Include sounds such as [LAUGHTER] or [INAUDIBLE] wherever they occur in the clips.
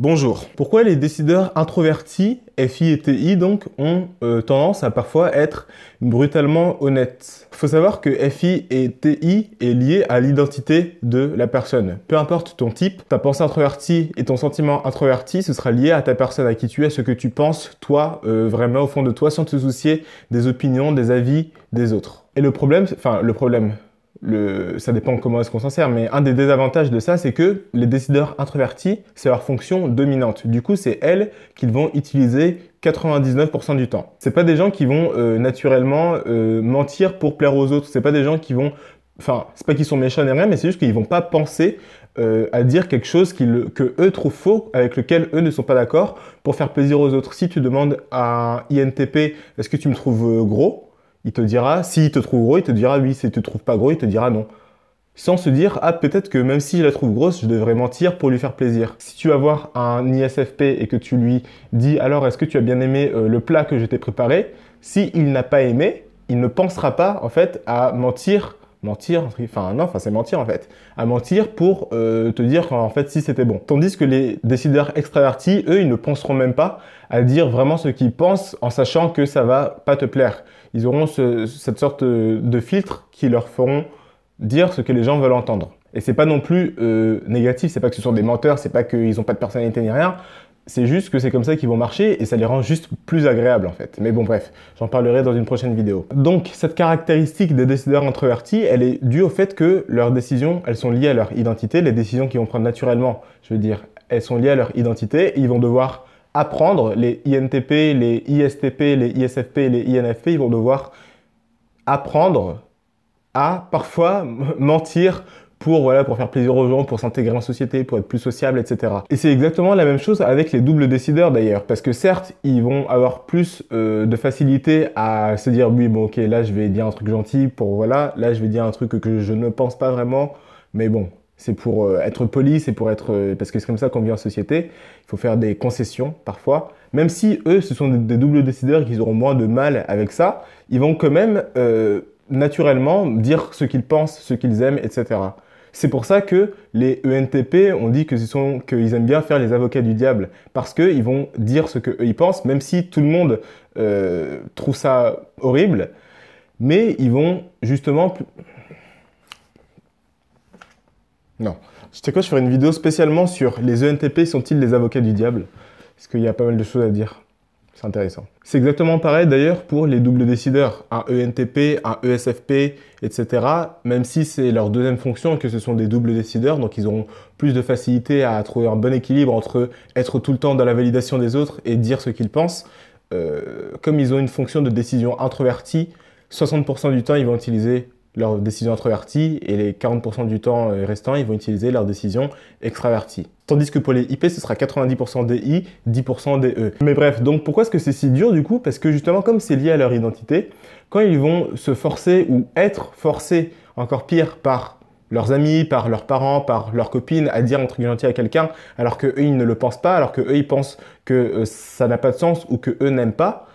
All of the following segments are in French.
Bonjour. Pourquoi les décideurs introvertis, FI et TI donc, ont euh, tendance à parfois être brutalement honnêtes Faut savoir que FI et TI est lié à l'identité de la personne. Peu importe ton type, ta pensée introvertie et ton sentiment introverti, ce sera lié à ta personne, à qui tu es, ce que tu penses, toi, euh, vraiment au fond de toi, sans te soucier des opinions, des avis des autres. Et le problème, enfin le problème, ça dépend comment est-ce qu'on s'en sert, mais un des désavantages de ça, c'est que les décideurs introvertis, c'est leur fonction dominante. Du coup, c'est elles qu'ils vont utiliser 99% du temps. C'est pas des gens qui vont euh, naturellement euh, mentir pour plaire aux autres. C'est pas des gens qui vont, enfin, c'est pas qu'ils sont méchants rien, mais c'est juste qu'ils vont pas penser euh, à dire quelque chose qu'eux que eux trouvent faux, avec lequel eux ne sont pas d'accord, pour faire plaisir aux autres. Si tu demandes à un INTP, est-ce que tu me trouves gros il te dira, s'il te trouve gros, il te dira oui. S'il te trouve pas gros, il te dira non. Sans se dire, ah, peut-être que même si je la trouve grosse, je devrais mentir pour lui faire plaisir. Si tu vas voir un ISFP et que tu lui dis, alors, est-ce que tu as bien aimé euh, le plat que je t'ai préparé S'il n'a pas aimé, il ne pensera pas, en fait, à mentir mentir, enfin non, enfin c'est mentir en fait, à mentir pour euh, te dire qu'en fait si c'était bon. Tandis que les décideurs extravertis, eux, ils ne penseront même pas à dire vraiment ce qu'ils pensent en sachant que ça va pas te plaire. Ils auront cette sorte de filtre qui leur feront dire ce que les gens veulent entendre. Et c'est pas non plus négatif, euh, négatif, c'est pas que ce sont des menteurs, c'est pas qu'ils n'ont pas de personnalité ni rien. C'est juste que c'est comme ça qu'ils vont marcher et ça les rend juste plus agréables en fait. Mais bon bref, j'en parlerai dans une prochaine vidéo. Donc cette caractéristique des décideurs introvertis, elle est due au fait que leurs décisions, elles sont liées à leur identité, les décisions qu'ils vont prendre naturellement, je veux dire, elles sont liées à leur identité, ils vont devoir apprendre les INTP, les ISTP, les ISFP, les INFP, ils vont devoir apprendre à parfois mentir pour voilà pour faire plaisir aux gens, pour s'intégrer en société, pour être plus sociable, etc. Et c'est exactement la même chose avec les doubles décideurs d'ailleurs, parce que certes ils vont avoir plus euh, de facilité à se dire oui bon ok là je vais dire un truc gentil pour voilà, là je vais dire un truc que je ne pense pas vraiment, mais bon c'est pour euh, être poli, c'est pour être euh, parce que c'est comme ça qu'on vit en société. Il faut faire des concessions parfois, même si eux ce sont des, doubles décideurs qu'ils auront moins de mal avec ça, ils vont quand même naturellement dire ce qu'ils pensent, ce qu'ils aiment, etc. C'est pour ça que les ENTP, ont dit qu'ils aiment bien faire les avocats du diable, parce qu'ils vont dire ce qu'ils pensent, même si tout le monde euh, trouve ça horrible, mais ils vont justement... Non. sais quoi Je ferai une vidéo spécialement sur les ENTP sont-ils les avocats du diable Parce qu'il y a pas mal de choses à dire. C'est intéressant. C'est exactement pareil d'ailleurs pour les doubles décideurs, un e ENTP, un ESFP, etc. Même si c'est leur deuxième fonction que ce sont des doubles décideurs, donc ils auront plus de facilité à trouver un bon équilibre entre être tout le temps dans la validation des autres et dire ce qu'ils pensent. Euh, comme ils ont une fonction de décision introvertie, 60% du temps ils vont utiliser leur décision introvertie et les 40% du temps euh, restant, ils vont utiliser leur décision extravertie. Tandis que pour les IP, ce sera 90% des I, 10% des E. Mais bref, donc pourquoi est-ce que c'est si dur du coup Parce que justement, comme c'est lié à leur identité, quand ils vont se forcer ou être forcés, encore pire, par leurs amis, par leurs parents, par leurs copines, à dire entre guillemets à quelqu'un, alors que ils ne le pensent pas, alors que ils pensent que euh, ça n'a pas de sens ou que eux n'aiment pas,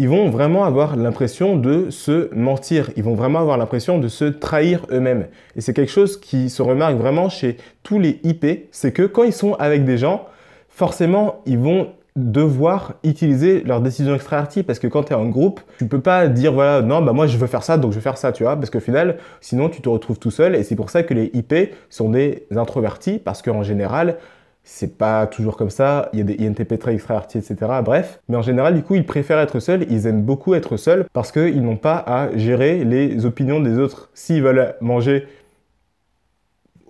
ils vont vraiment avoir l'impression de se mentir, ils vont vraiment avoir l'impression de se trahir eux-mêmes. Et c'est quelque chose qui se remarque vraiment chez tous les IP, c'est que quand ils sont avec des gens, forcément, ils vont devoir utiliser leur décision extravertie parce que quand tu es en groupe, tu peux pas dire voilà, non, bah moi je veux faire ça donc je vais faire ça, tu vois, parce qu'au final, sinon tu te retrouves tout seul et c'est pour ça que les IP sont des introvertis parce qu'en général, c'est pas toujours comme ça, il y a des INTP très extravertis, etc. Bref, mais en général, du coup, ils préfèrent être seuls, ils aiment beaucoup être seuls parce qu'ils n'ont pas à gérer les opinions des autres. S'ils veulent manger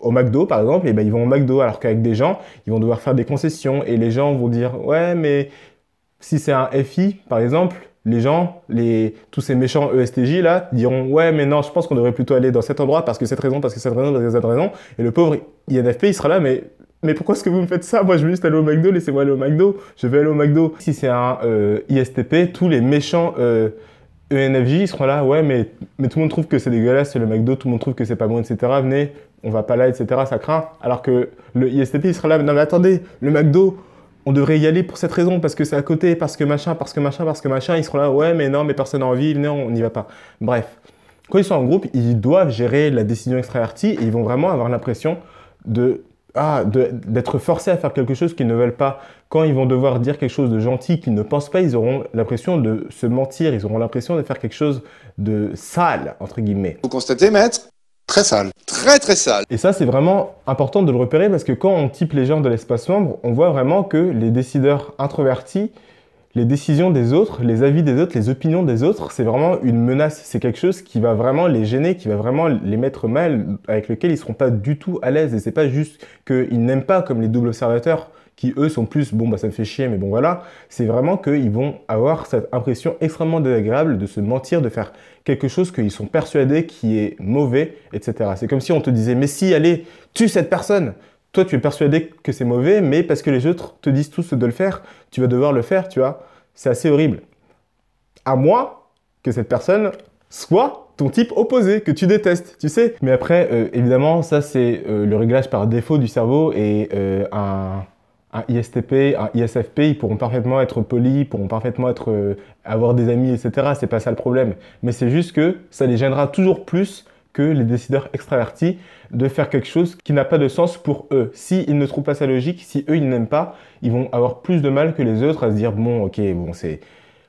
au McDo par exemple, et eh ben ils vont au McDo alors qu'avec des gens, ils vont devoir faire des concessions et les gens vont dire ouais mais si c'est un FI par exemple, les gens, les, tous ces méchants ESTJ là diront ouais mais non je pense qu'on devrait plutôt aller dans cet endroit parce que cette raison, parce que cette raison, parce que cette raison, et le pauvre INFP il sera là mais mais pourquoi est-ce que vous me faites ça Moi, je veux juste aller au McDo, laissez-moi aller au McDo, je vais aller au McDo. Si c'est un euh, ISTP, tous les méchants ENFJ, euh, e ils seront là, ouais, mais, mais tout le monde trouve que c'est dégueulasse, c'est le McDo, tout le monde trouve que c'est pas bon, etc. Venez, on va pas là, etc. Ça craint. Alors que le ISTP, il sera là, non mais attendez, le McDo, on devrait y aller pour cette raison, parce que c'est à côté, parce que machin, parce que machin, parce que machin. Ils seront là, ouais, mais non, mais personne n'a envie, non, on n'y va pas. Bref, quand ils sont en groupe, ils doivent gérer la décision extravertie et ils vont vraiment avoir l'impression de ah, d'être forcés à faire quelque chose qu'ils ne veulent pas. Quand ils vont devoir dire quelque chose de gentil qu'ils ne pensent pas, ils auront l'impression de se mentir, ils auront l'impression de faire quelque chose de sale, entre guillemets. Vous constatez, maître Très sale. Très très sale. Et ça, c'est vraiment important de le repérer parce que quand on type les gens de l'espace membre, on voit vraiment que les décideurs introvertis les décisions des autres, les avis des autres, les opinions des autres, c'est vraiment une menace. C'est quelque chose qui va vraiment les gêner, qui va vraiment les mettre mal, avec lequel ils seront pas du tout à l'aise. Et c'est pas juste qu'ils n'aiment pas comme les doubles observateurs qui eux sont plus bon bah ça me fait chier mais bon voilà c'est vraiment qu'ils vont avoir cette impression extrêmement désagréable de se mentir de faire quelque chose qu'ils sont persuadés qui est mauvais etc c'est comme si on te disait mais si allez tue cette personne toi, tu es persuadé que c'est mauvais, mais parce que les autres te disent tous de le faire, tu vas devoir le faire, tu vois. C'est assez horrible. À moins que cette personne soit ton type opposé que tu détestes, tu sais. Mais après, euh, évidemment, ça c'est euh, le réglage par défaut du cerveau et euh, un, ISTP, un ISFP, ils pourront parfaitement être polis, pourront parfaitement être, avoir des amis, etc. C'est pas ça le problème. Mais c'est juste que ça les gênera toujours plus que les décideurs extravertis de faire quelque chose qui n'a pas de sens pour eux. S'ils ne trouvent pas sa logique, si eux ils n'aiment pas, ils vont avoir plus de mal que les autres à se dire bon ok bon c'est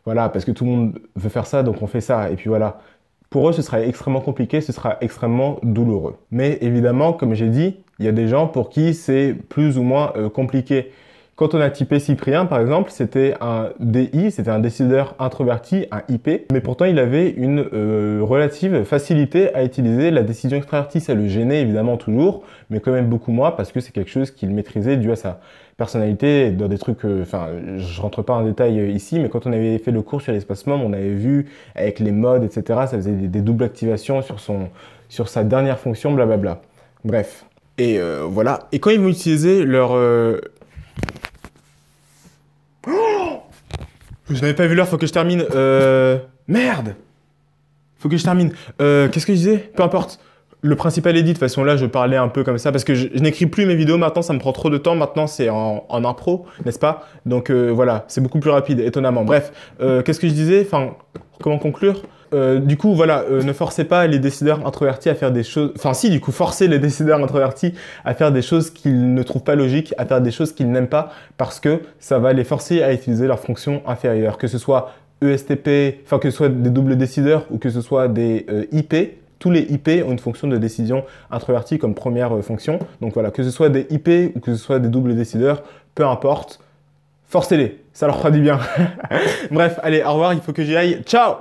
voilà parce que tout le monde veut faire ça donc on fait ça et puis voilà. Pour eux ce sera extrêmement compliqué, ce sera extrêmement douloureux. Mais évidemment comme j'ai dit, il y a des gens pour qui c'est plus ou moins euh, compliqué. Quand on a typé Cyprien, par exemple, c'était un DI, c'était un décideur introverti, un IP, mais pourtant il avait une euh, relative facilité à utiliser la décision extravertie. Ça le gênait évidemment toujours, mais quand même beaucoup moins parce que c'est quelque chose qu'il maîtrisait dû à sa personnalité, dans des trucs, euh, enfin, je rentre pas en détail euh, ici, mais quand on avait fait le cours sur l'espace on avait vu avec les modes, etc., ça faisait des, doubles activations sur, son, sur sa dernière fonction, blablabla. Bref. Et voilà. Et quand ils vont utiliser leur, Je n'avez pas vu l'heure, faut que je termine. Euh... Merde Faut que je termine. Euh, qu'est-ce que je disais Peu importe. Le principal est dit, de toute façon là je parlais un peu comme ça parce que je, n'écris plus mes vidéos maintenant, ça me prend trop de temps, maintenant c'est en, impro, n'est-ce pas Donc euh, voilà, c'est beaucoup plus rapide, étonnamment. Bref, euh, qu'est-ce que je disais Enfin, comment conclure euh, du coup, voilà, euh, ne forcez pas les décideurs introvertis à faire des choses. Enfin, si, du coup, forcez les décideurs introvertis à faire des choses qu'ils ne trouvent pas logiques, à faire des choses qu'ils n'aiment pas, parce que ça va les forcer à utiliser leur fonction inférieure. que ce soit ESTP, enfin que ce soit des doubles décideurs ou que ce soit des euh, IP. Tous les IP ont une fonction de décision introvertie comme première fonction. Donc voilà, que ce soit des IP ou que ce soit des doubles décideurs, peu importe, forcez-les, ça leur fera du bien. [LAUGHS] Bref, allez, au revoir, il faut que j'y aille. Ciao